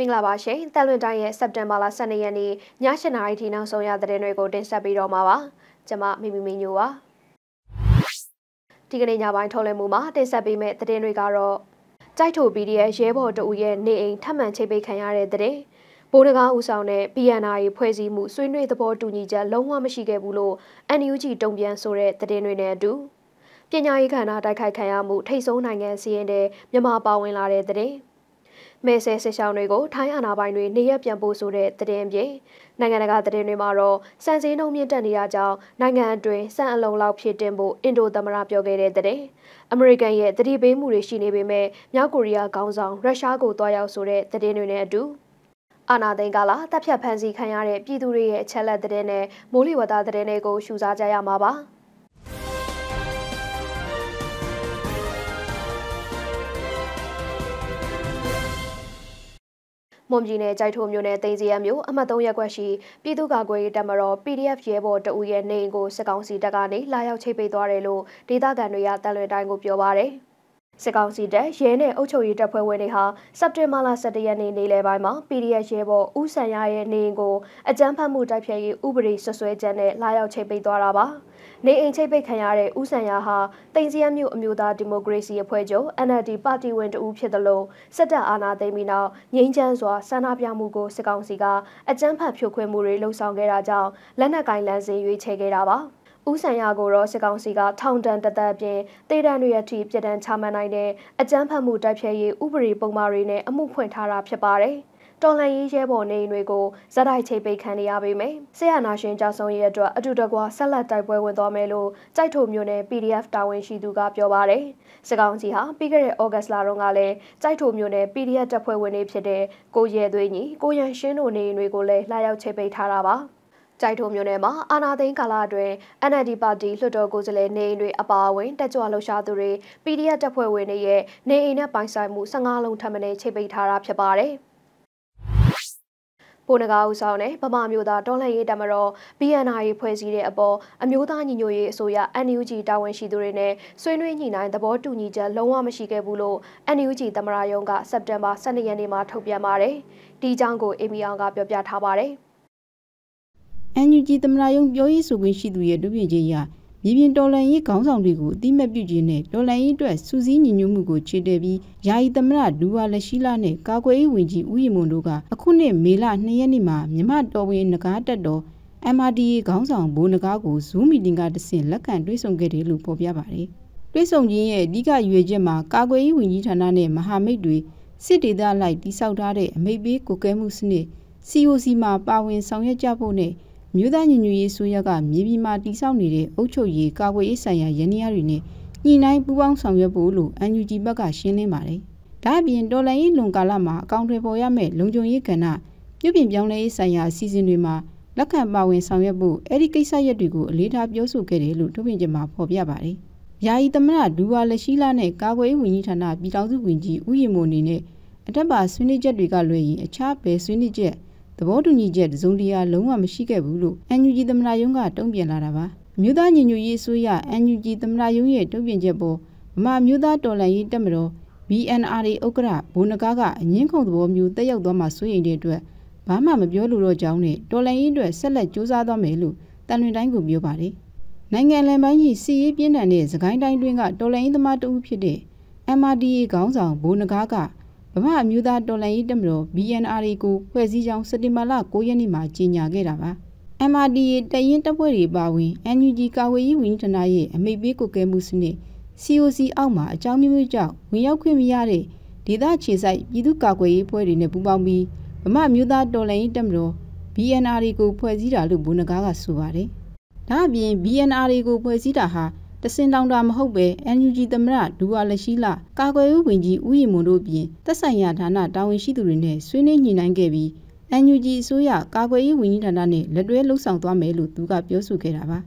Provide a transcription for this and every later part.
မင်္ဂလာပါရှင်။တက်လွင်တိုင်းရဲ့စက်တင်ဘာလ12ရက်နေ့ည7:00နာရီထိနောက်ဆုံးရသတင်းတွေကိုတင်ဆက်ပေးတော့မှာပါ။ကျွန်မမိမိမင်းညိုပါ။ဒီကနေ့ညပိုင်းထုတ်လွှင့်မှုမှာတင်ဆက်ပေးမယ့်သတင်းတွေကတော့တိုက်ထို PDF ရဲဘော်တအူရဲ့နေအိမ်ထပ်မံချိတ်ပိတ်ခံရတဲ့သတင်း။ဘိုးတကားဦးဆောင်တဲ့ BNR ဖွဲ့စည်းမှုဆွေးနွေးသဘောတူညီချက် လုံးဝမရှိခဲ့ဘူးလို့ NUG တုံ့ပြန်ဆိုတဲ့သတင်းတွေနဲ့အတူပညာရေးကဏ္ဍတိုက်ခိုက်ခံရမှုထိတ်ဆုံးနိုင်ငံစီးရင်တဲ့မြန်မာပါဝင်လာတဲ့သတင်း။မဲဆဲဆစ်ရှောင်းတွေကိုထိုင်းအာဏာပိုင်တွေနေရပြန်ပို့ဆိုတဲ့သတင်းပြင်နိုင်ငံတကာသတင်းတွေမှာတော့စံစည်းနှုန်းမြင့်တက်နေတာကြောင့်နိုင်ငံအတွင်းစံအလုံးလောက်ဖြစ်တင်ဖို့အင်ဒိုသမရပြောခဲ့တဲ့သတင်းအမေရိကန်ရဲ့တတိပေးမှုတွေရှိနေပေမဲ့မြောက်ကိုရီးယားခေါင်းဆောင်ရုရှားကိုတွားရောက်ဆိုတဲ့သတင်းတွေနဲ့အတူအာနာသိန်းကလာတပ်ဖြတ်ဖန်စီခံရတဲ့ပြည်သူတွေရဲ့အချက်လက်သတင်းနဲ့မိုးလေဝသသတင်းတွေကိုရှုစားကြရမှာပါ။မွန်ပြည်နယ်ကြိုက်ထိုးမြို့နယ်တိန်စီရံမြို့အမှတ်3ရပ်ကွက်ရှိပြည်သူ့ကာကွယ်ရေးတပ်မတော် PDF ရဲဘော်တအူရဲ့နေအိမ်ကိုစစ်ကောင်စီတပ်ကနေလာရောက်ချိတ်ပိတ်သွားတယ်လို့ဒေသခံတွေကတပ်လွှဲတိုင်းကိုပြောပါရတယ်။စစ်ကောင်စီတပ်ရဲနဲ့အုပ်ချုပ်ရေးတပ်ဖွဲ့ဝင်တွေဟာစက်တင်ဘာလ17ရက်နေ့နေ့လယ်ပိုင်းမှာ PDF ရဲဘော်ဦးဆန်ရရဲ့နေအိမ်ကိုအကြမ်းဖက်မှုတိုက်ဖျက်ရေးဥပဒေဆွဆွဲချက်နဲ့လာရောက်ချိတ်ပိတ်သွားတာပါ။နေအိမ်ချိတ်ပိတ်ခံရတဲ့ဦးဆန်ရဟာတင်စီရမြို့အမျိုးသားဒီမိုကရေစီအဖွဲ့ချုပ် NLD ပါတီဝင်တဦးဖြစ်သလိုစစ်တပ်အာဏာသိမ်းပြီးနောက်ငြိမ်းချမ်းစွာဆန္ဒပြမှုကိုစစ်ကောင်စီကအကြမ်းဖက်ဖြိုခွင်းမှုတွေလှုံ့ဆော်ခဲ့တာကြောင့်လက်နက်ကင်လန်စင်ရွေးချယ်ခဲ့တာပါ။ဦးဆန်ရကိုတော့စစ်ကောင်စီကထောင်ဒဏ်တသက်ပြင်တေတံတွေအထိပြည်ဒဏ်ချမှတ်နိုင်တဲ့အကြမ်းဖက်မှုတိုက်ဖျက်ရေးဥပဒေပုံမှားတွေနဲ့အမှုဖွင့်ထားတာဖြစ်ပါတယ်။တော်လန်ရေးရဲဘော်နေအိမ်တွေကိုဇက်တိုက်ချိတ်ပိတ်ခံရပါမယ်။ဆရာနာရှင်ကြောက်ဆုံးရဲ့အတွက်အတူတကွဆက်လက်တိုက်ပွဲဝင်သွားမယ်လို့ကြိုက်ထုံမျိုးနဲ့ PDF တာဝန်ရှိသူကပြောပါတယ်။စကောင်စီဟာပြီးခဲ့တဲ့ဩဂတ်စ်လတုန်းကလည်းကြိုက်ထုံမျိုးနဲ့ PDF တပ်ဖွဲ့ဝင်တွေဖြစ်တဲ့ကိုရဲသွေးညီကိုရန်ရှင်းတို့နေအိမ်တွေကိုလည်းလှရောက်ချိတ်ပိတ်ထားတာပါ။။ကြိုက်ထုံမြို့နယ်မှာအာနာသိန်းကာလအတွင်း NLD ပါတီလွှတ်တော်ကိုယ်စားလှယ်နေအိမ်တွေအပါအဝင် တက်ကြွလှုပ်ရှားသူတွေ PDF တပ်ဖွဲ့ဝင်တွေရဲ့နေအိမ်နဲ့ပိုင်ဆိုင်မှု15လုံးထပ်မံချိတ်ပိတ်ထားတာဖြစ်ပါတယ်။ပိုနဂါဦးဆောင်တဲ့ဗမာမျိုးသားတော်လှန်ရေးတမတော် BNR ဖွဲ့စည်းတဲ့အပေါ်အမျိုးသားညီညွတ်ရေးအစိုးရ NUG တာဝန်ရှိသူတွေနဲ့ဆွေးနွေးညှိနှိုင်းသဘောတူညီချက်လုံးဝမရှိခဲ့ဘူးလို့ NUG တမရယုံကစက်တင်ဘာ12ရက်နေ့မှာထုတ်ပြန်ပါတယ်။ဒီအကြောင်းကိုအေမီအောင်ကပြောပြထားပါတယ်။အန်ယူဂျီသမရယုံပြောရေးဆိုခွင့်ရှိသူရဲ့တွပြင်ချင်းရာမြေပြင်တော်လှန်ရေးခေါင်းဆောင်တွေကိုအတိမတ်ပြုခြင်းနဲ့တော်လှန်ရေးအတွက်စူးစီးညီညွတ်မှုကိုခြေတည်ပြီးယာယီသမရဒူဝါလက်ရှိလာနဲ့ကာကွယ်ရေးဝန်ကြီးဦးရီမွန်တို့ကအခုနှစ်မေလ2ရက်နေ့မှာမြမတော်ဝင်ငကားတက်တော် MRDA ခေါင်းဆောင်ဘိုးနဂါကို Zoom meeting ကတဆင့်လက်ခံတွေ့ဆုံခဲ့တယ်လို့ဖော်ပြပါတယ်။တွေ့ဆုံခြင်းရဲ့အဓိကရည်ရွယ်ချက်မှာကာကွယ်ရေးဝန်ကြီးဌာနနဲ့မဟာမိတ်တွေစစ်ဒေသလိုက်တိစောက်ထားတဲ့အမိတ်ပေးကိုကဲမှုစနစ် COC မှာပါဝင်ဆောင်ရွက်ကြဖို့နဲ့မြို့သားညီညွတ်ရေးဆိုရကမြေပြည်မှာတိစောက်နေတဲ့အုပ်ချုပ်ရေးကာကွယ်ရေးဆိုင်ရာယန္တရားတွေနဲ့ညှိနှိုင်းပူးပေါင်းဆောင်ရွက်ဖို့လို့ UNG ဘက်ကရှင်းလင်းပါတယ်။ဒါ့အပြင်တော်လှန်ရေးလွန်ကာလမှာအကောင့်တွေပေါ်ရမယ့်လုံခြုံရေးကဏ္ဍပြုပြင်ပြောင်းလဲရေးဆိုင်ရာအစီအစဉ်တွေမှာလက်ခံပါဝင်ဆောင်ရွက်ဖို့အဲ့ဒီကိစ္စရပ်တွေကိုအလေးထားပြောဆိုခဲ့တယ်လို့ထုတ်ပြန်ကြမှာဖော်ပြပါတယ်။ယာယီသမရဒူဝါလက်ရှိလာနဲ့ကာကွယ်ရေးဝန်ကြီးဌာနပြည်ထောင်စုဝန်ကြီးဦးရီမိုအနေနဲ့အထက်ပါဆွေးနွေးချက်တွေကလွဲရင်အခြားဘယ်ဆွေးနွေးချက်သဘောတူညီချက်တစုံတရာလုံးဝမရှိခဲ့ဘူးလို့ NUG သမ္မတရုံးကတုံ့ပြန်လာတာပါအမျိုးသားညီညွတ်ရေးအစိုးရ NUG သမ္မတရုံးရဲ့တုံ့ပြန်ချက်ပေါ်ဗမာမျိုးသားတော်လှန်ရေးတပ်မတော် BNRA ဥက္ကဋ္ဌဘုန်းနကားကအငင်းခုံသဘောမျိုးတက်ရောက်သွားမှာစိုးရိမ်တဲ့အတွက်ဘာမှမပြောလိုတော့ကြောင်းနဲ့တော်လှန်ရေးအတွက်ဆက်လက်ကြိုးစားသွားမယ်လို့တန်လွင်တိုင်းကပြောပါတယ်နိုင်ငံလယ်ပိုင်းကြီးစီရေးပြင်းထန်တဲ့သခိုင်းတိုင်းတွင်းကတော်လှန်ရေးသမားတဦးဖြစ်တဲ့ MRDA ခေါင်းဆောင်ဘိုးနဂါကဗမာအမျိုးသားတော်လှန်ရေးတပ်မတော် BNRA ကိုဖွဲ့စည်းကြောင်းစက်တင်ဘာလ9ရက်နေ့မှာကြေညာခဲ့တာပါ MRDA တရင်တပ်ဖွဲ့တွေပါဝင် NUG ကာဝေးရေးဝန်ကြီးဌာနရဲ့အမိပေးကိုကဲမှုစနစ် COC အောက်မှာအကြောင်းမျိုးမျိုးကြောင့်ဝင်ရောက်ခွင့်မရတဲ့ဒေသခြေစိုက်ပြည်သူ့ကာကွယ်ရေးဖွဲ့တွေနဲ့ပူးပေါင်းပြီးဗမာမျိုးသားတော်လှန်ရေးတပ်မတော် BNR ကိုဖွဲ့စည်းတာလို့ဘုန်းကားကဆိုပါတယ်။ဒါ့အပြင် BNR ကိုဖွဲ့စည်းတာဟာတစင်တောင်တာမဟုတ်ပဲ NUG သမရဒူဝါလက်ရှိလာကာကွယ်ရေးဝန်ကြီးဦးရီမွန်တို့ပြင်သက်ဆိုင်ရာဌာနတာဝန်ရှိသူတွေနဲ့ဆွေးနွေးညှိနှိုင်းခဲ့ပြီး NUG အစိုးရကာကွယ်ရေးဝန်ကြီးဌာနနဲ့လက်တွဲလှုပ်ဆောင်သွားမယ်လို့သူက ပြောဆိုခဲ့တာပါ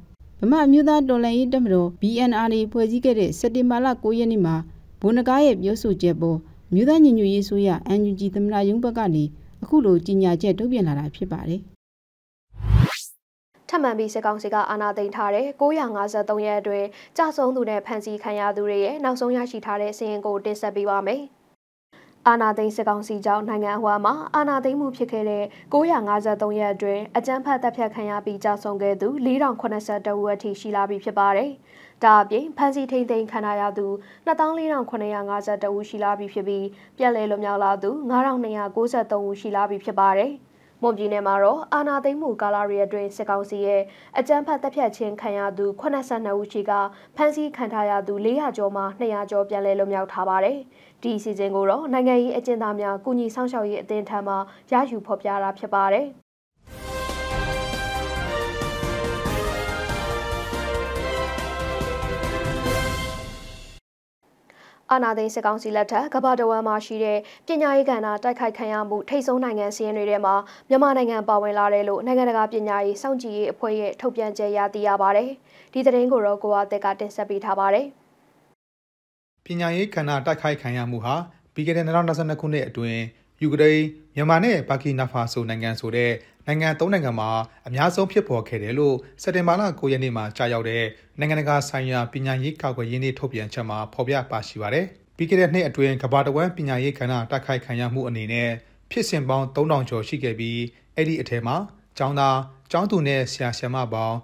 ဗမာမျိုးသားတော်လှန်ရေးတပ်မတော် BNR ဖွဲ့စည်းခဲ့တဲ့စက်တင်ဘာလ9ရက်နေ့မှာဘုန်းနကားရဲ့ပြောဆိုချက်ပေါ်မြို့သားညီညွတ်ရေးဆိုရ NUG သမ္မတရုံးဘက်ကနေအခုလိုကြီးညာချက်ထုတ်ပြန်လာတာဖြစ်ပါတယ်ထပ်မံပြီးစစ်ကောင်စီကအာဏာသိမ်းထားတဲ့953ရက်အတွင်းကြာဆုံးသူနဲ့ဖမ်းဆီးခံရသူတွေရဲ့နောက်ဆုံးရရှိထားတဲ့စီးရင်ကိုတင်ဆက်ပေးပါမယ်။အာနာသိန်းစစ်ကောင်စီကြောင့်နိုင်ငံအဝှာမှာအာနာသိန်းမှုဖြစ်ခဲ့တဲ့953ရက်အတွင်းအကြမ်းဖက်တပ်ဖြတ်ခံရပြီးကြာဆုံးခဲ့သူ4082ဦးအထိရှိလာပြီဖြစ်ပါတယ်။ဒါအပြင်ဖမ်းဆီးထိန်သိမ်းခံရသူ14952ဦးရှိလာပြီဖြစ်ပြီးပြည်လဲလွန်မြောက်လာသူ9293ဦးရှိလာပြီဖြစ်ပါတယ်။မွန်ပြည်နယ်မှာတော့အာနာသိမ့်မှုကာလရီအတွင်းစစ်ကောင်စီရဲ့အကြမ်းဖက်တပ်ဖြတ်ခြင်းခံရသူ82ဦးရှိကဖမ်းဆီးခံထားရသူ400ကျော်မှ200ကျော်ပြန်လည်လွတ်မြောက်ထားပါတယ်။ဒီအစီအစဉ်ကိုတော့နိုင်ငံရေးအကျဉ်းသားများကုညီဆောင်ရှောက်ရေးအသင်းထံမှရယူဖော်ပြတာဖြစ်ပါတယ်။အာနာသိန်းစစ်ကောင်စီလက်ထက်ကမ္ဘာတဝမ်းမှာရှိတဲ့ပညာရေးကဏ္ဍတိုက်ခိုက်ခံရမှုထိတ်ဆုံးနိုင်ငံစည်းရင်းတွေထဲမှာမြန်မာနိုင်ငံပါဝင်လာတယ်လို့နိုင်ငံတကာပညာရေးစောင့်ကြည့်ရေးအဖွဲ့ရဲ့ထုတ်ပြန်ချက်ရသိရပါတယ်။ဒီသတင်းကိုတော့ကိုအသက်ကတင်ဆက်ပေးထားပါတယ်။ပညာရေးကဏ္ဍတိုက်ခိုက်ခံရမှုဟာပြီးခဲ့တဲ့2022ခုနှစ်အတွင်းယူကရိန်းမြန်မာနဲ့ပါကီနာဖာဆိုနိုင်ငံဆိုတဲ့နိုင်ငံ၃နိုင်ငံမှာအများဆုံးဖြစ်ပေါ်ခဲ့တယ်လို့စက်တင်ဘာလ9ရက်နေ့မှာကြာရောက်တဲ့နိုင်ငံတကာဆိုင်ရာပညာရေးကာကွယ်ရေးနေ့ထုတ်ပြန်ချက်မှာဖော်ပြပါရှိပါတယ်။ပြီးခဲ့တဲ့နှစ်အတွင်းကမ္ဘာတဝန်းပညာရေးကဏ္ဍတိုက်ခိုက်ခံရမှုအနေနဲ့ဖြစ်စဉ်ပေါင်း3000ကျော်ရှိခဲ့ပြီးအဲ့ဒီအထက်မှာကျောင်းသားကျောင်းသူနဲ့ဆရာဆရာမပေါင်း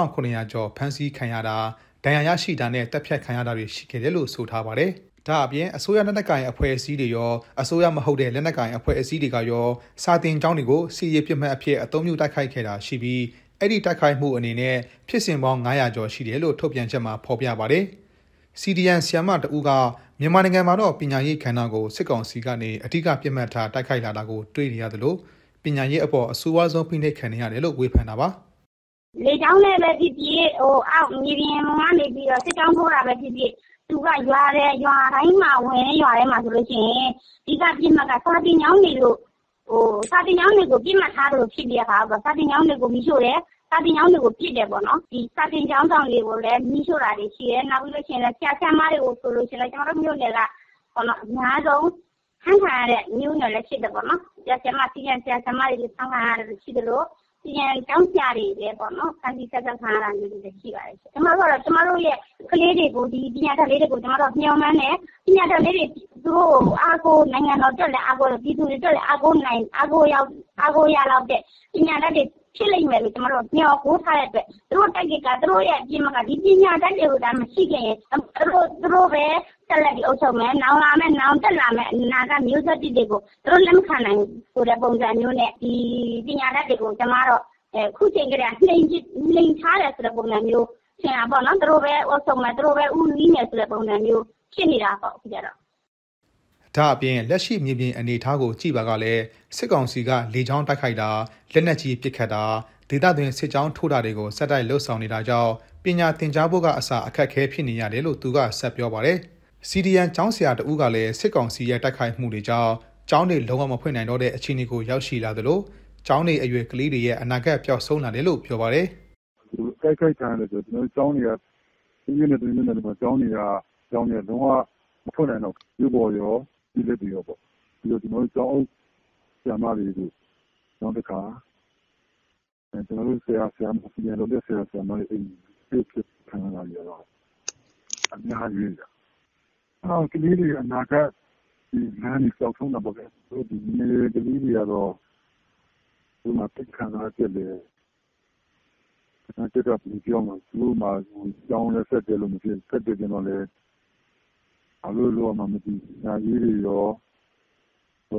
6900ကျော်ဖမ်းဆီးခံရတာဒဏ်ရာရရှိတာနဲ့တပ်ဖြတ်ခံရတာတွေရှိခဲ့တယ်လို့ဆိုထားပါတယ်။ဒါအပြင်အစိုးရလက်နက်ကိုင်အဖွဲ့အစည်းတွေရောအစိုးရမဟုတ်တဲ့လက်နက်ကိုင်အဖွဲ့အစည်းတွေကရောစာတင်ကျောင်းတွေကိုစီရေးပြစ်မှတ်အဖြစ်အသုံးပြုတိုက်ခိုက်ခဲ့တာရှိပြီးအဲ့ဒီတိုက်ခိုက်မှုအနေနဲ့ဖြစ်စဉ်ပေါင်း900ကျော်ရှိတယ်လို့ထုတ်ပြန်ချက်မှာဖော်ပြပါတယ်။ CDN ဆီယမတူကမြန်မာနိုင်ငံမှာတော့ပညာရေးခန္ဓာကိုစစ်ကောင်စီကနေအဓိကပြစ်မှတ်ထားတိုက်ခိုက်လာတာကိုတွေ့နေရတယ်လို့ပညာရေးအပေါ်အဆိုးအဝါဆုံးဖိနှိပ်ခံနေရတယ်လို့ဝေဖန်တာပါ။လေကြောင်းနဲ့ပဲဖြစ်ဖြစ်ဟိုအောက်မြေပြင်ကနေပြီးတော့စစ်ကြောင်းထိုးတာပဲဖြစ်ဖြစ်သူကရွာတဲ့ရွာတိုင်းမှာဝင်ရွာထဲမှာဆိုလို့ရှိရင်ဒီကပြစ်မှတ်ကစာတင်ညောင်းနေလို့ဟိုစာတင်ညောင်းတွေကိုပြစ်မှတ်ထားလို့ဖြစ်ပြတာကစာတင်ညောင်းတွေကိုမိရှို့တယ်စာတင်ညောင်းတွေကိုပြစ်တယ်ပေါ့နော်ဒီစာတင်ညောင်းဆောင်တွေကိုလည်းမိရှို့တာတွေရှိတယ်နောက်ပြီးလို့ရှိရင်လည်းဆရာဆရာမတွေကိုဆိုလို့ရှိရင်လည်းကျွန်တော်တို့မြို့နယ်ကပေါ့နော်အများဆုံးဆန်းခံရတဲ့မြို့နယ်လည်းဖြစ်တယ်ပေါ့နော်ဆရာဆရာမစီရင်ဆရာဆရာမတွေလည်းဆန်းခံရတယ်လို့ရှိတယ်လို့ CDM ကျောင်းဆရာတွေလည်းပေါ့နော်ဖမ်းဆီးဆက်ဆံခံရတာမျိုးတွေလည်းရှိပါတယ်ရှင့်။ကျမတို့ကတော့ကျမတို့ရဲ့ကလေးတွေကိုဒီပညာတတ်လေးတွေကိုကျမတို့ကမျှော်မှန်းတယ်။ပညာတတ်လေးတွေသူတို့ကိုအားကိုးနိုင်ငံတော်အတွက်လည်းအားကိုးတယ်၊ပြည်သူတွေအတွက်လည်းအားကိုးရလောက်တဲ့ပညာတတ်တွေဖြစ်လိမ့်မယ်လို့ကျွန်တော်တို့မျှော်ကိုးထားတဲ့အတွက်သူတို့တိုက်ကြကသူတို့ရဲ့အပြင်မှာဒီပညာတတ်တွေကိုဒါမရှိခင်ရင်သူတို့သူတို့ပဲဆက်လက်ပြီးအုပ်ချုပ်မယ်နောင်လာမယ်နောင်တက်လာမယ်အနာဂတ်မျိုးဆက်တွေကိုသူတို့လက်မခံနိုင်ဆိုတဲ့ပုံစံမျိုးနဲ့ဒီပညာတတ်တွေကိုကျွန်မတို့အခုချိန်ကတည်းကနှိမ်နှိမ်ထားတယ်ဆိုတဲ့ပုံစံမျိုးရှင်းတာပေါ့နော်သူတို့ပဲအုပ်ချုပ်မယ်သူတို့ပဲဥနီးမယ်ဆိုတဲ့ပုံစံမျိုးဖြစ်နေတာပေါ့အခုကြတော့ဒါအပြင်လက်ရှိမြေပြင်အနေအထားကိုကြည့်ပါကလည်းစစ်ကောင်စီကလေကြောင်းတိုက်ခိုက်တာလက်နက်ကြီးပစ်ခတ်တာဒေသတွင်းစစ်ကြောင်းထိုးတာတွေကိုစက်တိုက်လှုပ်ဆောင်နေတာကြောင့်ပညာသင်ကြားဖို့ကအစာအခက်ခဲဖြစ်နေရတယ်လို့သူကဆက်ပြောပါတယ်။ CDN ကျောင်းဆရာတဦးကလည်းစစ်ကောင်စီရဲ့တိုက်ခိုက်မှုတွေကြောင့်ကျောင်းတွေလုံးဝမဖွင့်နိုင်တော့တဲ့အခြေအနေကိုရောက်ရှိလာသလိုကျောင်းတွေအရွယ်ကလေးတွေရဲ့အနာဂတ်ပျောက်ဆုံးလာတယ်လို့ပြောပါတယ်။တိုက်ခိုက်တာလည်းဆိုကျွန်တော်ကျောင်းတွေကဒီနေ့နဲ့ဒီနေ့နဲ့ဒီမှာကျောင်းတွေကကျောင်းတွေလုံးဝမဖွင့်နိုင်တော့ဘူးပေါ်ရောကျေးလက်တွေရောပေါ့။ပြီးတော့ကျနော်တို့ကျောင်းအုပ်ဆရာမတွေကိုနောက်တခါကျနော်တို့ CDM လုပ်တဲ့ဆရာ၊ဆရာမတွေအိမ်တွေစစ်ဆေးခံရတာတွေကတော့အများကြီးပဲဗျ။ကလေးတွေအနာဂတ်လမ်းတွေပျောက်ဆုံးတာပေါ့ဗျာ။ငယ်ရွယ်ကလေးတွေကတော့သူတို့မှာစိတ်ခံစားချက်လည်းခံစားချက်ကဘယ်လိုပြောမလဲသူတို့မှာကျောင်းလည်းဆက်တက်လို့မဖြစ်၊ဆက်တက်ချင်တော့လည်းဘာလို့လုပ်ရမှန်းမသိဘူး။ရာရေးတွေရောက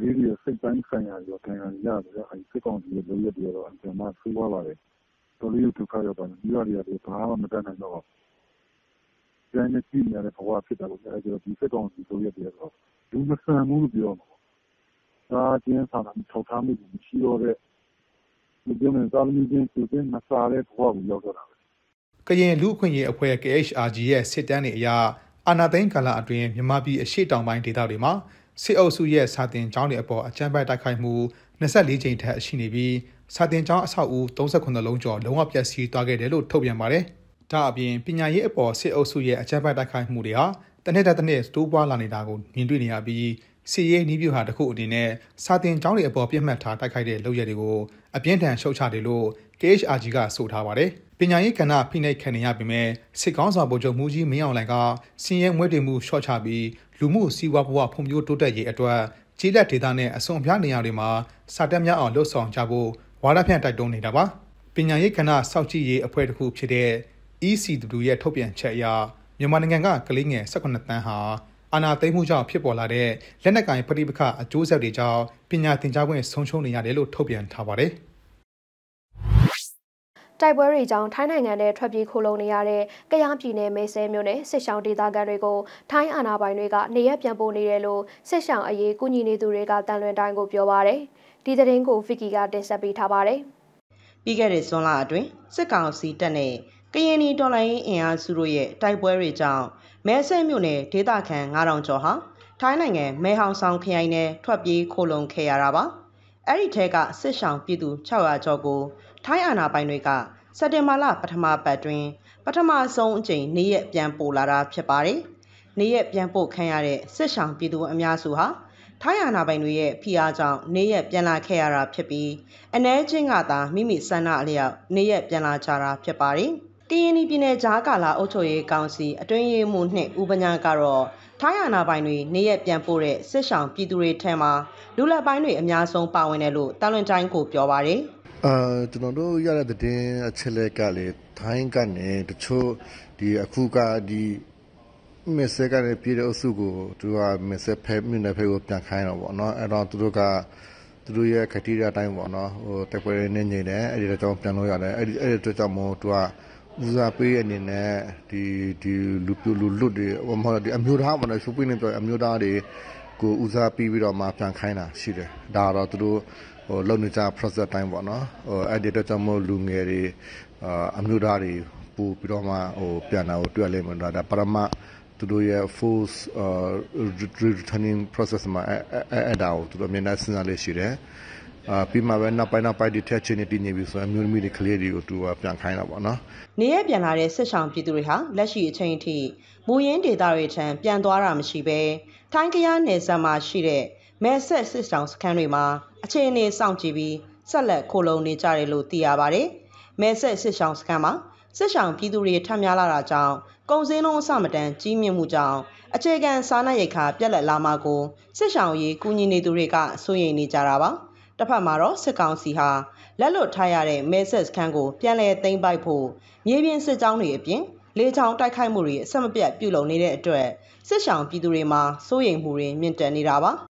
လေးတွေရဲ့စိတ်ပိုင်းဆိုင်ရာရောဒဏ်ရာတွေရတယ်ဗျာ။စစ်ကောင်စီရဲ့လုပ်ရပ်တွေကတော့အင်မတန်မှဆိုးရွားပါတယ်။တော်တော်လေးကိုဒုက္ခရောက်ပါတယ်။မိဘတွေကလည်းဘာမှမတတ်နိုင်တော့ပါဘူး။ရိုင်းရိုင်းနဲ့ကြည့်နေရတဲ့ဘဝဖြစ်တာပေါ့ဗျာ။အဲဒီတော့ဒီစစ်ကောင်စီလုပ်ရပ်တွေကတော့လူမဆန်ဘူးလို့ပြောရမှာပေါ့။သားချင်းစာနာမှုထောက်ထားမှုမရှိတော့တဲ့သားသမီးချင်းဆွေချင်းမစာတဲ့ဘဝကိုရောက်သွားတာပဲ။”ကရင်လူ့အခွင့်အရေးအဖွဲ့ KHRG ရဲ့စစ်တမ်းတွေအရအာဏာသိမ်းကာလအတွင်းမြန်မာပြည်အရှေ့တောင်ပိုင်းဒေသတွေမှာစစ်အုပ်စုရဲ့စာတင်ကျောင်းတွေအပေါ်အကြမ်းဖက်တိုက်ခိုက်မှု24ကြိမ်ထက်ရှိနေပြီးစာတင်ကျောင်းအဆောက်အဦ39လုံးကျော်လုံးဝပျက်စီးသွားခဲ့တယ်လို့ထုတ်ပြန်ပါတယ်။ဒါအပြင်ပညာရေးအပေါ်စစ်အုပ်စုရဲ့အကြမ်းဖက်တိုက်ခိုက်မှုတွေဟာတနေ့တစ်နေ့တိုးပွားလာနေတာကိုမြင်တွေ့နေရပြီးစစ်ရေးနည်းဗျူဟာတစ်ခုအနေနဲ့စာတင်ကျောင်းတွေအပေါ်ပြစ်မှတ်ထားတိုက်ခိုက်တဲ့လုပ်ရည်တွေကိုအပြင်းထန်ရှုတ်ချတယ်လို့ KHRG ကဆိုထားပါတယ်။ပညာရေးကဏ္ဍဖိနှိပ်ခံနေရပေမဲ့စစ်ကောင်းဆောင်ဗိုလ်ချုပ်မှုကြီးမင်းအောင်လှိုင်ကစင်ရဲမွဲတေမှုရှော့ချပြီးလူမှုစီးပွားဘဝဖွံ့ဖြိုးတိုးတက်ရေးအတွက်ကြီးလက်ဒေသနဲ့အစွန်အပြားနေရာတွေမှာစာတက်များအောင်လှုပ်ဆောင်ကြဖို့ဝါဒဖြန့်တိုက်တွန်းနေတာပါပညာရေးကဏ္ဍစောင့်ကြည့်ရေးအဖွဲ့တစ်ခုဖြစ်တဲ့ ECW ရဲ့ထုတ်ပြန်ချက်အရမြန်မာနိုင်ငံကကလေးငယ်18တန်းဟာအာဏာသိမ်းမှုကြောင့်ဖြစ်ပေါ်လာတဲ့လက်နက်ကိုင်ပဋိပက္ခအကျိုးဆက်တွေကြောင့်ပညာသင်ကြားခွင့်ဆုံးရှုံးနေရတယ်လို့ထုတ်ပြန်ထားပါတယ်။တိုက်ပွဲတွေကြောင့်ထိုင်းနိုင်ငံထဲထွက်ပြေးခိုလုံနေရတဲ့ကယားပြည်နယ်မဲဆဲမြို့နယ်စစ်ဆောင်ဒေသခံတွေကိုထိုင်းအာဏာပိုင်တွေကနေရပြန်ပို့နေတယ်လို့စစ်ဆောင်အရေးကူညီနေသူတွေကတန်လွင်တိုင်းကိုပြောပါရယ်ဒီသတင်းကိုဖီကီကတင်ဆက်ပေးထားပါရယ်ပြီးခဲ့တဲ့ဇွန်လအတွင်းစစ်ကောင်စီတပ်နဲ့ကရင်နီတော်လှန်ရေးအင်အားစုတို့ရဲ့တိုက်ပွဲတွေကြောင့်မဲဆဲမြို့နယ်ဒေသခံ9000ကျော်ဟာထိုင်းနိုင်ငံမဲဟောင်ဆောင်ခရိုင်နယ်ထွက်ပြေးခိုလုံခဲ့ရတာပါအဲ့ဒီထဲကစစ်ဆောင်ပြည်သူ600ကျော်ကိုထိုင်းအာဏာပိုင်တွေကစက်တင်ဘာလပထမပတ်တွင်ပထမဆုံးအကြိမ်နေရက်ပြန်ပို့လာတာဖြစ်ပါတယ်။နေရက်ပြန်ပို့ခံရတဲ့စစ်ဆောင်ပြည်သူအများစုဟာထိုင်းအာဏာပိုင်တွေရဲ့ဖိအားကြောင့်နေရက်ပြန်လာခဲ့ရတာဖြစ်ပြီးအ ਨੇ ချင်းကသာမိမိဆန္ဒအလျောက်နေရက်ပြန်လာကြတာဖြစ်ပါတယ်။တရင်ဒီပြည်နယ်ကြားကာလာအုပ်ချုပ်ရေးကောင်စီအတွင်းရေးမှူးနှင့်ဥပညာကတော့ထိုင်းအာဏာပိုင်တွေနေရက်ပြန်ပို့တဲ့စစ်ဆောင်ပြည်သူတွေထဲမှာလူလက်ပိုင်းတွေအများဆုံးပါဝင်တယ်လို့တာလွန်တိုင်းကိုပြောပါတယ်။။ကျနော်တို့ရတဲ့သတင်းအချက်အလက်ကလည်းထိုင်းကနေတချို့အခုကမယ်စဲ့ကနေပြေးတဲ့အုပ်စုကိုသူတို့ကမယ်စဲ့မြို့နယ်ဘက်ကိုပြန်ခိုင်းတာပေါ့နော်။အဲ့တော့သူတို့ကသူတို့ရဲ့ criteria အတိုင်းပေါ့နော်။တိုက်ပွဲနည်းငြိမ်တယ်။အဲ့ဒီအတွက်ကြောင့်ပြန်လို့ရတယ်။အဲ့ဒီအတွက်ကြောင့်မို့သူကဦးစားပေးတဲ့အနေနဲ့ဒီလူပျိုလူလွတ်တွေအမျိုးသားပေါ့နော်။ရှုပ်ပွင့်တယ်ပြောရင်အမျိုးသားတွေကိုဦးစားပေးပြီးတော့မှပြန်ခိုင်းတာရှိတယ်။ဒါတော့သူတို့ဟိုလုံနေကြ process တိုင်းပေါ့နော်ဟိုအဲ့ဒီတော့ကျွန်တော်လူငယ်တွေအမျိုးသားတွေပူပြီးတော့မှဟိုပြန်လာကိုတွေ့ရလိမ့်မယ်ဒါပရမသူတို့ရဲ့ force returning process မှာအဲ့ဒါကိုသူတို့အမြဲတမ်းစဉ်းစားလေးရှိတယ်အာပြီးမှပဲနောက်ပိုင်းနောက်ပိုင်းဒီထက်ချင်းနေတည်နေပြီဆိုရင်အမျိုးသမီးတွေကလေးတွေကိုသူကပြန်ခိုင်းတာပေါ့နော်။နေရပြန်လာတဲ့စစ်ဆောင် ပြည်သူတွေဟာလက်ရှိအချိန်အထိမူရင်းဒေတာတွေထံပြန်သွားတာမရှိဘဲထိုင်းကရားနယ်စပ်မှာရှိတဲ့မဲဆက်စစ်တောင်စခန်းတွေမှာအခြေအနေစောင့်ကြည့်ပြီးဆက်လက်ခိုလုံနေကြတယ်လို့သိရပါတယ်။မဲဆက်စစ်ဆောင်စခန်းမှာစစ်ဆောင်ပြည်သူတွေထပ်များလာတာကြောင့်ကုန်စင်းလုံးအဆမတန်ကြီးမြင့်မှုကြောင့်အခြေခံစားနပ်ရိက္ခာပြက်လက်လာမှာကိုစစ်ဆောင်ရေးကူညီနေသူတွေကစိုးရိမ်နေကြတာပါ။တစ်ဖက်မှာတော့စစ်ကောင်စီဟာလက်လွတ်ထားရတဲ့မဲဆက်စခန်းကိုပြန်လည်သိမ်းပိုက်ဖို့မြေပြင်စစ်ကြောင်းတွေအပြင်လေချောင်းတိုက်ခိုက်မှုတွေအဆက်မပြတ်ပြုလုပ်နေတဲ့အတွက်စစ်ဆောင်ပြည်သူတွေမှာစိုးရိမ်မှုတွေမြင့်တက်နေတာပါ။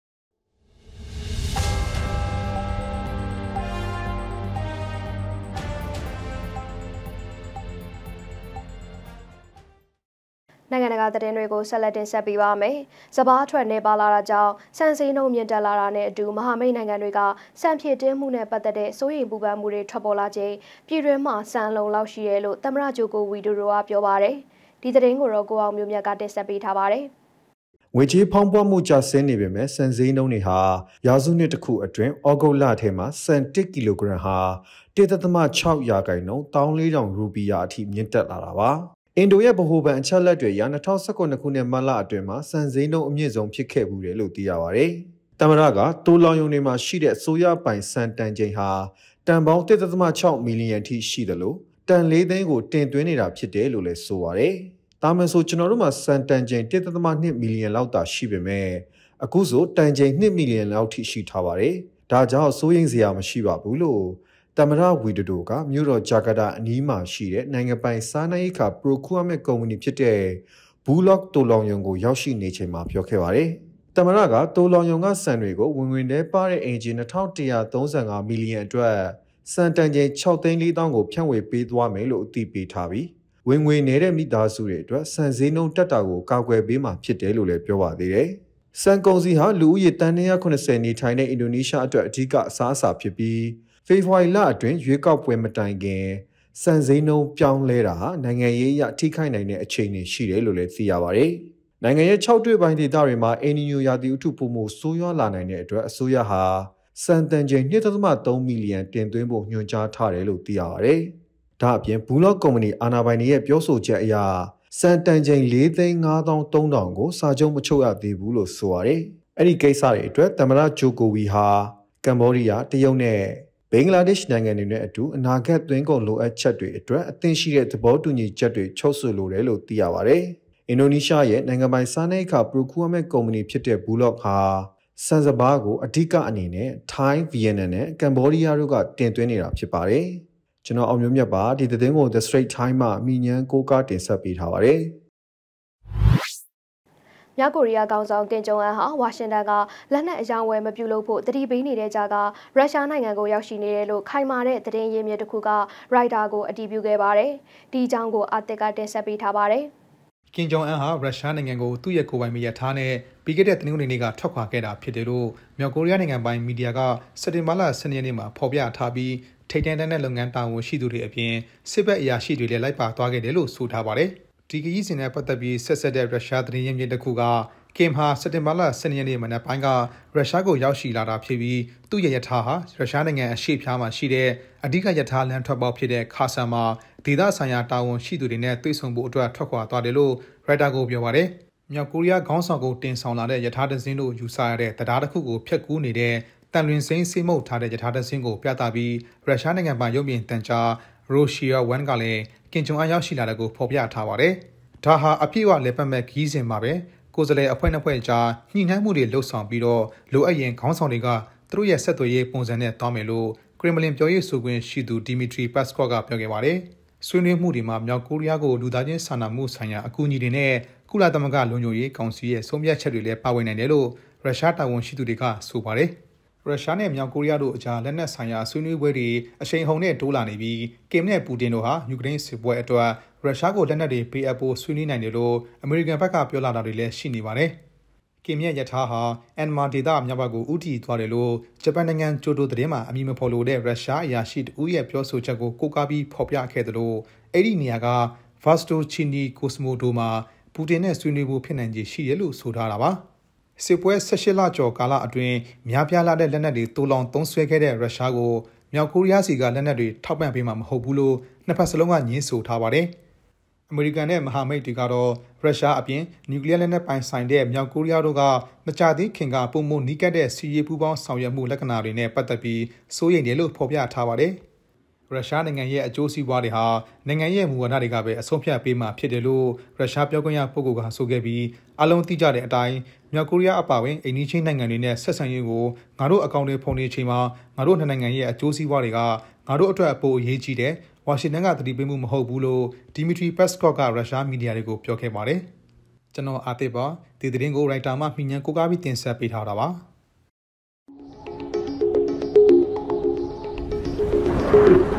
နိုင်ငံတကာသတင်းတွေကိုဆက်လက်တင်ဆက်ပေးပါမယ်။စပားထွက်နေပါလာတာကြောင့်စံစည်းနှုန်းမြင့်တက်လာတာနဲ့အတူမဟာမိတ်နိုင်ငံတွေကစံဖြစ်တင်းမှုနဲ့ပတ်သက်တဲ့စိုးရိမ်ပူပန်မှုတွေထွက်ပေါ်လာချိန်ပြည်တွင်းမှာစံလုံလောက်ရှိတယ်လို့သမ္မတဂျိုကိုဝီဒိုရိုကပြောပါရယ်။ဒီသတင်းကိုတော့ကိုအောင်မျိုးမြတ်ကတင်ဆက်ပေးထားပါရယ်။ငွေကြေးဖောင်းပွားမှုကျဆင်းနေပေမဲ့စံစည်းနှုန်းတွေဟာရာစုနှစ်တစ်ခုအတွင်းဩဂုတ်လထဲမှာစံ1ကီလိုဂရမ်ဟာ1.6ရာခိုင်နှုန်း1400ရူပီယာအထိမြင့်တက်လာတာပါအင်ဒိုရဲ့ဗဟိုဘဏ်အချက်လက်တွေအရ2019ခုနှစ်မတ်လအတွင်းမှာစံစိမ်းလုံးအမြင့်ဆုံးဖြစ်ခဲ့ဘူးတယ်လို့သိရပါဗျ။တမရကတိုးလောင်ရုံတွေမှာရှိတဲ့အစိုးရပိုင်စံတန်ချိန်ဟာတန်ပေါင်း1.6မီလီယံထိရှိတယ်လို့တန်၄သိန်းကိုတင်သွင်းနေတာ ဖြစ်တယ်လို့လည်းဆိုပါရယ်။ဒါမှဆိုကျွန်တော်တို့မှာစံတန်ချိန်1.2မီလီယံလောက်သာရှိပေမဲ့အခုဆိုတန်ချိန်2မီလီယံလောက်ထိရှိထားပါရယ်။ဒါကြောင့်စိုးရိမ်စရာမရှိပါဘူးလို့တမရဝီဒတိုကမြို့တော်ဂျာကာတာအနီးမှာရှိတဲ့နိုင်ငံပိုင် စားနပ်ရိက္ခာ procurement company ဖြစ်တဲ့ Bullock တိုလောင်ယုံကိုရောက်ရှိနေချိန်မှာပြောခဲ့ပါတယ်။တမရကတိုလောင်ယုံကစံတွေကိုဝင်ဝင်တဲပါတဲ့အင်ဂျင်2135မီလီယံအတွက်စံတန်ချိန်6သိန်း4000ကိုဖြန့်ဝေပေးသွားမယ်လို့အသိပေးထားပြီးဝင်ငွေနေတဲ့မိသားစုတွေအတွက်စံစည်းနှုန်းတက်တာကိုကာကွယ်ပေးမှာဖြစ်တယ်လို့လည်းပြောပါသေးတယ်။စံကုန်စီဟာလူဦးရေတန်290နေထိုင်တဲ့အင်ဒိုနီးရှားအတွက်အဓိကအစားအစာဖြစ်ပြီးဖေဖော်ဝါရီလအတွင်းရွေးကောက်ပွဲမတိုင်ခင်စံစိမ်းနှုန်းပြောင်းလဲတာနိုင်ငံရေးအရထိခိုက်နိုင်တဲ့အခြေအနေရှိတယ်လို့လည်းသိရပါတယ်။နိုင်ငံရဲ့၆တွေ့ပိုင်းဒေသတွေမှာအင်နီယိုရာသီဥတုပုံမှုဆိုးရွားလာနိုင်တဲ့အတွက်အစိုးရဟာစံတန်ချိန်2.3မီလီယံတင်သွင်းဖို့ညွှန်ကြားထားတယ်လို့သိရပါတယ်။ဒါအပြင်ဘူလော့ကုမ္ပဏီအာနာပိုင်ရဲ့ပြောဆိုချက်အရစံတန်ချိန်4,500,300ကို စာချုပ်မချုပ်ရသေးဘူးလို့ဆိုရတယ်။အဲ့ဒီကိစ္စတွေအတွက်သမ္မတဂျိုကိုဝီဟာကမ္ဘောဒီးယားတရုတ်နဲ့ဘင်္ဂလားဒေ့ရှ်နိုင်ငံတွေနဲ့အတူအနာဂတ်သွင်းကုန်လိုအပ်ချက်တွေအတွက်အသင့်ရှိတဲ့သဘောတူညီချက်တွေချုပ်ဆိုလိုတယ်လို့သိရပါဗျ။အင်ဒိုနီးရှားရဲ့နိုင်ငံပိုင်စားနပ်အခါ procurement company ဖြစ်တဲ့ Bulog ဟာစံစဘာကိုအဓိကအနေနဲ့ထိုင်း၊ဗီယက်နမ်နဲ့ကမ္ဘောဒီးယားတို့ကတင်သွင်းနေတာဖြစ်ပါတယ်။ကျွန်တော်အောင်မျိုးမြတ်ပါဒီသတင်းကို The Straight Time မှအမိညာကိုကားတင်ဆက်ပေးထားပါတယ်။မြောက်ကိုရီးယားကောင်ဆောင်ကင်ဂျုံအန်ဟာဝါရှင်တန်ကလက်နက်အယောင်ဝယ်မပြုလုပ်ဖို့တတိပေးနေတဲ့ကြားကရုရှားနိုင်ငံကိုရောက်ရှိနေတယ်လို့ခိုင်မာတဲ့သတင်းရင်းမြစ်တစ်ခုကရိုက်တာကိုအတည်ပြုခဲ့ပါတယ်။ဒီအကြောင်းကိုအာတစ်ကတင်ဆက်ပေးထားပါတယ်။ကင်ဂျုံအန်ဟာရုရှားနိုင်ငံကိုသူ့ရဲ့ကိုယ်ပိုင်မြေရထားနဲ့ပြီးခဲ့တဲ့သတင်းတွေနေ့ကထွက်ခွာခဲ့တာဖြစ်တယ်လို့မြောက်ကိုရီးယားနိုင်ငံပိုင်းမီဒီယာကစက်တင်ဘာလ10ရက်နေ့မှာဖော်ပြထားပြီးထိတ်တန့်တဲ့လုပ်ငန်းတာဝန်ရှိသူတွေအပြင်စစ်ဘက်အရာရှိတွေလည်းလိုက်ပါသွားခဲ့တယ်လို့ဆိုထားပါတယ်။ဒီကကြီးစင်နဲ့ပတ်သက်ပြီးဆက်ဆက်တဲ့ရုရှားသတင်းရင်းမြစ်တစ်ခုကကင်ဟာစက်တင်ဘာလ10ရက်နေ့မနက်ပိုင်းကရုရှားကိုရောက်ရှိလာတာဖြစ်ပြီးသူ့ရဲ့ယထာဟာရုရှားနိုင်ငံအရှေ့ဖြားမှာရှိတဲ့အဓိကယထာလမ်းထွက်ပေါက်ဖြစ်တဲ့ခါဆန်မှာဒေသဆိုင်ရာတာဝန်ရှိသူတွေနဲ့တွေ့ဆုံဖို့အတွက်ထွက်ခွာသွားတယ်လို့ရိုက်တာကပြောပါတယ်။မြောက်ကိုရီးယားခေါင်းဆောင်ကိုတင်ဆောင်လာတဲ့ယထာတစင်းတို့ယူဆရတဲ့တရားတစ်ခုကိုဖျက်ကူးနေတဲ့တန်လွင်စိမ့်စိမုတ်ထားတဲ့ယထာတစင်းကိုပြသပြီးရုရှားနိုင်ငံမှာရုပ်မြင်တန်ကြားရိုရှီယာဝမ်ကလည်းကင်ဂျွန်အန်ရောက်ရှိလာတဲ့ကိုဖော်ပြထားပါတယ်။ဒါဟာအပြည့်အဝလေပတ်မဲ့ဂီးစင်မှာပဲကိုယ်စားလှယ်အဖွဲ့နှစ်ဖွဲ့ကြားညှိနှိုင်းမှုတွေလှုပ်ဆောင်ပြီးတော့လိုအပ်ရင်ခေါင်းဆောင်တွေကသူတို့ရဲ့ဆက်သွယ်ရေးပုံစံနဲ့တောင်းမယ်လို့ကရမလင်ပြောရေးဆိုခွင့်ရှိသူဒီမီထရီပတ်စကော့ကပြောခဲ့ပါတယ်။ဆွေးနွေးမှုတွေမှာမြောက်ကိုရီးယားကိုလူသားချင်းစာနာမှုဆိုင်ရာအကူအညီတွေနဲ့ကုလသမဂ္ဂလုံခြုံရေးကောင်စီရဲ့ဆုံးဖြတ်ချက်တွေလည်းပါဝင်နိုင်တယ်လို့ရုရှားတာဝန်ရှိသူတွေကဆိုပါတယ်။ရုရှားနဲ့မြောက်ကိုရီးယားတို့အကြားလက်နက်ဆိုင်ရာဆွေးနွေးပွဲတွေအရှိန်ဟုန်နဲ့တိုးလာနေပြီးကင်နဲ့ပူတင်တို့ဟာယူကရိန်းစစ်ပွဲအတွက်ရုရှားကိုလက်နက်တွေပေးအပ်ဖို့ဆွေးနွေးနိုင်တယ်လို့အမေရိကန်ဘက်ကပြောလာတာတွေလည်းရှိနေပါတယ်။ကင်မြက်ရထားဟာအန်မာဒေတာမြောက်ဘက်ကိုဥတီသွားတယ်လို့ဂျပန်နိုင်ငံကျိုတိုသတင်းမှာအမည်မဖော်လိုတဲ့ရုရှားအရာရှိတဦးရဲ့ပြောဆိုချက်ကိုကိုးကားပြီးဖော်ပြခဲ့တယ်လို့အဲ့ဒီနေရာက Vasto Chini Cosmo တို့မှာပူတင်နဲ့ဆွေးနွေးဖို့ဖြစ်နိုင်ခြေရှိတယ်လို့ဆိုထားတာပါ။စစ်ပွဲ16လကျော်ကာလအတွင်းများပြားလာတဲ့လက်နက်တွေတူလောင်သုံးဆွဲခဲ့တဲ့ရုရှားကိုမြောက်ကိုရီးယားစီကလက်နက်တွေထောက်ပံ့ပေးမှာမဟုတ်ဘူးလို့နှစ်ဖက်စလုံးကညင်းဆိုထားပါတယ်။အမေရိကန်နဲ့မဟာမိတ်တွေကတော့ရုရှားအပြင်နျူကလ িয়ার လက်နက်ပိုင်ဆိုင်တဲ့မြောက်ကိုရီးယားတို့ကမကြသေးခင်ကပုံမှုနီးကပ်တဲ့စီးရီးပူးပေါင်းဆောင်ရွက်မှုလက္ခဏာတွေနဲ့ပတ်သက်ပြီးစိုးရိမ်တယ်လို့ဖော်ပြထားပါတယ်။ရုရှားနိုင်ငံရဲ့အကျိုးစီးပွားတွေဟာနိုင်ငံရဲ့မူဝါဒတွေကပဲအဆုံးဖြတ်ပေးမှာဖြစ်တယ်လို့ရုရှားပြောခွင့်ရပုဂ္ဂိုလ်ကဆိုခဲ့ပြီးအလုံးသိကြတဲ့အတိုင်းမြောက်ကိုရီးယားအပါအဝင်အိန္ဒိချင်းနိုင်ငံတွေနဲ့ဆက်ဆံရေးကိုငါတို့အကောင့်တွေဖုန်နေချိန်မှာငါတို့နှစ်နိုင်ငံရဲ့အကျိုးစီးပွားတွေကငါတို့အတွက်အပိုအရေးကြီးတယ်ဝါရှင်တန်ကသတိပေးမှုမဟုတ်ဘူးလို့ဒီမီထရီပက်စကော့ကရုရှားမီဒီယာတွေကိုပြောခဲ့ပါတယ်ကျွန်တော်အာသိပါဒီသတင်းကိုရိုက်တာမှမှီညံကိုကားပြီးတင်ဆက်ပေးထားတာပါ။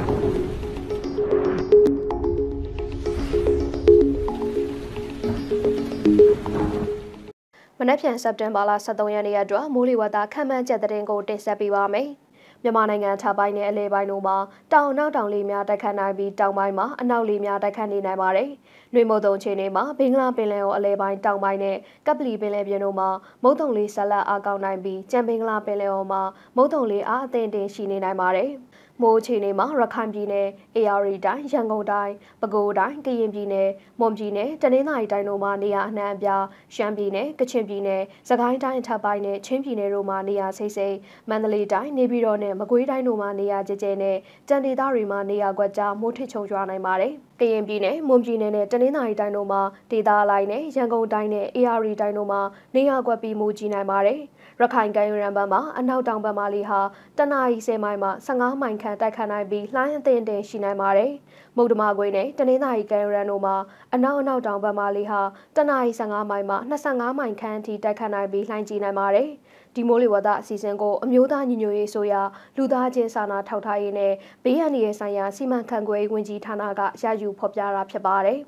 မနက်ဖြန်စက်တင်ဘာလ23ရက်နေ့အတွက်မိုးလေဝသခန့်မှန်းချက်သတင်းကိုတင်ဆက်ပေးပါမယ်။မြန်မာနိုင်ငံထပ်ပိုင်းနဲ့အလဲပိုင်းတို့မှာတောင်နောက်တောင်လေများတိုက်ခတ်နိုင်ပြီးတောင်ပိုင်းမှာအနောက်လေများတိုက်ခတ်နေနိုင်ပါတယ်။နှွေမုတ်တုံခြေနေမှာဘင်္ဂလားပင်လယ်ော်အလဲပိုင်းတောင်ပိုင်းနဲ့ကပလီပင်လယ်ပြင်တို့မှာမုတ်တုံလေဆက်လက်အားကောင်းနိုင်ပြီးကြံဘင်္ဂလားပင်လယ်ော်မှာမုတ်တုံလေအားအသင့်တင်ရှိနေနိုင်ပါတယ်။မိုးအခြေအနေမှာရခိုင်ပြည်နယ်၊အေရရီတိုင်း၊ရန်ကုန်တိုင်း၊ပဲခူးတိုင်း၊ကရင်ပြည်နယ်၊မွန်ပြည်နယ်၊တနင်္သာရီတိုင်းတို့မှာနေရာအနှံ့အပြား၊ရှမ်းပြည်နယ်၊ကချင်ပြည်နယ်၊စကိုင်းတိုင်းအထက်ပိုင်းနဲ့ချင်းပြည်နယ်တို့မှာနေရာစိမ့်စိမ့်၊မန္တလေးတိုင်း၊နေပြည်တော်နဲ့မကွေးတိုင်းတို့မှာနေရာကျကျနဲ့ကြံဒေသတွေမှာနေရာကွက်ကြားမိုးထစ်ချုံရွာနိုင်ပါတယ်။ကရင်ပြည်နယ်၊မွန်ပြည်နယ်နဲ့တနင်္သာရီတိုင်းတို့မှာဒေသအလိုက်နဲ့ရန်ကုန်တိုင်းနဲ့အေရရီတိုင်းတို့မှာနေရာကွက်ပြီးမိုးကြီးနိုင်ပါတယ်။ရခိုင်ကမ်းရိုးတန်းဘက်မှအနောက်တောင်ဘက်မှလေဟာတနအီ10မိုင်မှ15မိုင်ခန့်တိုက်ခတ်နိုင်ပြီးလှိုင်းအသင်တင်ရှိနိုင်ပါတယ်။မုတ်တမကွေးနဲ့တနင်္သာရီကမ်းရိုးတန်းတို့မှာအနောက်အနောက်တောင်ဘက်မှလေဟာတနအီ15မိုင်မှ25မိုင်ခန့်အထိတိုက်ခတ်နိုင်ပြီးလှိုင်းကြီးနိုင်ပါတယ်။ဒီမိုးလေဝသအစီအစဉ်ကိုအမျိုးသားညီညွတ်ရေးဆိုရာလူသားချင်းစာနာထောက်ထားရေးနဲ့ဘေးအန္တရာယ်ဆိုင်ရာစီမံခန့်ခွဲရေးဝန်ကြီးဌာနကရယူဖော်ပြတာဖြစ်ပါတယ်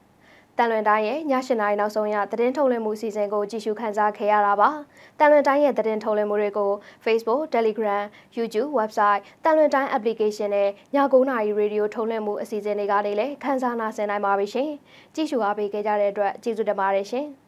။တန်လွင်တိုင်းရဲ့ည၈နာရီနောက်ဆုံးရသတင်းထုတ်လွှင့်မှုစီစဉ်ကိုကြည့်ရှုခန်းစားခဲ့ရတာပါ။တန်လွင်တိုင်းရဲ့သတင်းထုတ်လွှင့်မှုတွေကို Facebook, Telegram, YouTube, website တန်လွင်တိုင်း application နဲ့ည9:00နာရီရေဒီယိုထုတ်လွှင့်မှုအစီအစဉ်တွေကနေလည်းခန်းစားနာဆင်နိုင်ပါပြီရှင်။ကြည့်ရှုအားပေးခဲ့ကြတဲ့အတွက်ကျေးဇူးတင်ပါတယ်ရှင်။